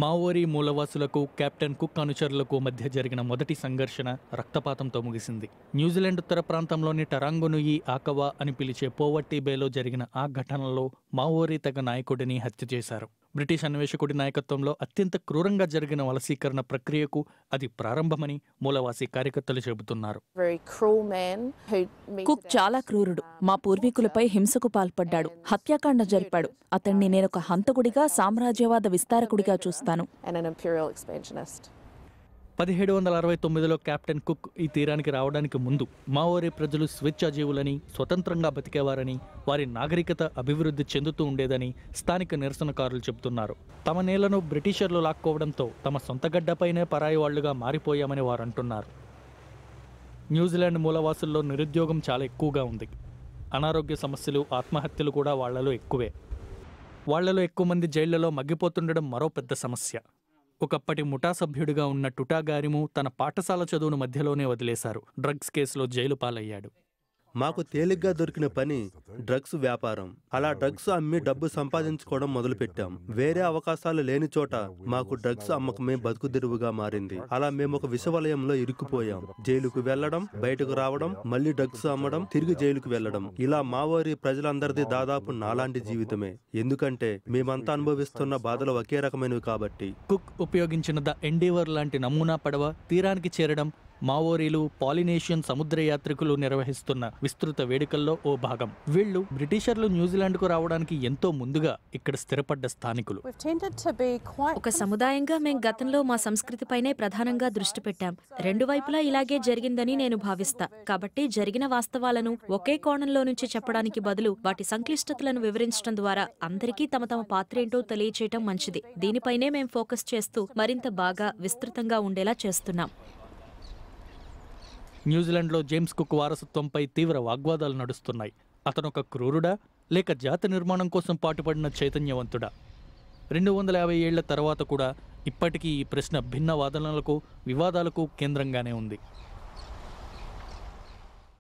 Maori మూలవాసులకు Captain Cook అనుచరులకు మధ్య జరిగిన మొదటి సంఘర్షణ రక్తపాతంతో ముగిసింది న్యూజిలాండ్ ఉత్తర ప్రాంతంలోని టరాంగునుయి ఆకవా అని పిలిచే పోవట్టి బేలో జరిగిన ఆ ఘటనలో మావోరీ తెగ నాయకుడిని హత్య చేశారు బ్రిటిష్ అన్వేషకుడి నాయకత్వంలో అత్యంత క్రూరంగా జరిగిన వలసీకరణ ప్రక్రియకు అది ప్రారంభమని మూలవాసి కార్యకర్తలు చెబుతున్నారు కుక్ చాలా క్రూరుడు మా పూర్వీకులపై హింసకు పాల్పడ్డాడు హత్యాకాండ జరిపాడు అతన్ని నేనొక హంతకుడిగా సామ్రాజ్యవాద విస్తారకుడిగా చూస్తాను పదిహేడు వందల అరవై తొమ్మిదిలో కెప్టెన్ కుక్ ఈ తీరానికి రావడానికి ముందు మావోరీ ప్రజలు స్వేచ్ఛాజీవులని స్వతంత్రంగా బతికేవారని వారి నాగరికత అభివృద్ధి చెందుతూ ఉండేదని స్థానిక నిరసనకారులు చెబుతున్నారు తమ నేలను బ్రిటిషర్లు లాక్కోవడంతో తమ సొంత గడ్డపైనే పరాయి వాళ్లుగా మారిపోయామని వారు అంటున్నారు న్యూజిలాండ్ మూలవాసుల్లో నిరుద్యోగం చాలా ఎక్కువగా ఉంది అనారోగ్య సమస్యలు ఆత్మహత్యలు కూడా వాళ్లలో ఎక్కువే వాళ్లలో ఎక్కువ మంది జైళ్లలో మగ్గిపోతుండడం మరో పెద్ద సమస్య ఒకప్పటి ముఠా సభ్యుడిగా ఉన్న టుటా గారిము తన పాఠశాల చదువును మధ్యలోనే వదిలేశారు డ్రగ్స్ కేసులో జైలు పాలయ్యాడు మాకు తేలిగ్గా దొరికిన పని డ్రగ్స్ వ్యాపారం అలా డ్రగ్స్ అమ్మి డబ్బు సంపాదించుకోవడం మొదలుపెట్టాం వేరే అవకాశాలు లేని చోట మాకు డ్రగ్స్ అమ్మకమే బతుకుదిరువుగా మారింది అలా మేము ఒక విషవలయంలో ఇరుక్కుపోయాం జైలుకు వెళ్లడం బయటకు రావడం మళ్ళీ డ్రగ్స్ అమ్మడం తిరిగి జైలుకు వెళ్లడం ఇలా మావోరి ప్రజలందరిది దాదాపు నాలాంటి జీవితమే ఎందుకంటే మేమంతా అనుభవిస్తున్న బాధలు ఒకే రకమైనవి కాబట్టి కుక్ ఉపయోగించిన ద ఎండీవర్ లాంటి నమూనా పడవ తీరానికి చేరడం మావోరీలు పాలినేషియన్ యాత్రికులు నిర్వహిస్తున్న విస్తృత వేడుకల్లో ఓ భాగం వీళ్లు బ్రిటిషర్లు న్యూజిలాండ్కు రావడానికి ఎంతో ముందుగా ఇక్కడ స్థిరపడ్డ స్థానికులు ఒక సముదాయంగా మేము గతంలో మా సంస్కృతిపైనే ప్రధానంగా దృష్టి పెట్టాం రెండు వైపులా ఇలాగే జరిగిందని నేను భావిస్తా కాబట్టి జరిగిన వాస్తవాలను ఒకే కోణంలో నుంచి చెప్పడానికి బదులు వాటి సంక్లిష్టతలను వివరించడం ద్వారా అందరికీ తమ తమ పాత్రేంటో తెలియచేయటం మంచిది దీనిపైనే మేము ఫోకస్ చేస్తూ మరింత బాగా విస్తృతంగా ఉండేలా చేస్తున్నాం న్యూజిలాండ్లో జేమ్స్ కుక్ వారసత్వంపై తీవ్ర వాగ్వాదాలు నడుస్తున్నాయి అతనొక క్రూరుడా లేక జాతి నిర్మాణం కోసం పాటుపడిన చైతన్యవంతుడా రెండు వందల యాభై ఏళ్ల తర్వాత కూడా ఇప్పటికీ ఈ ప్రశ్న భిన్న వాదనలకు వివాదాలకు కేంద్రంగానే ఉంది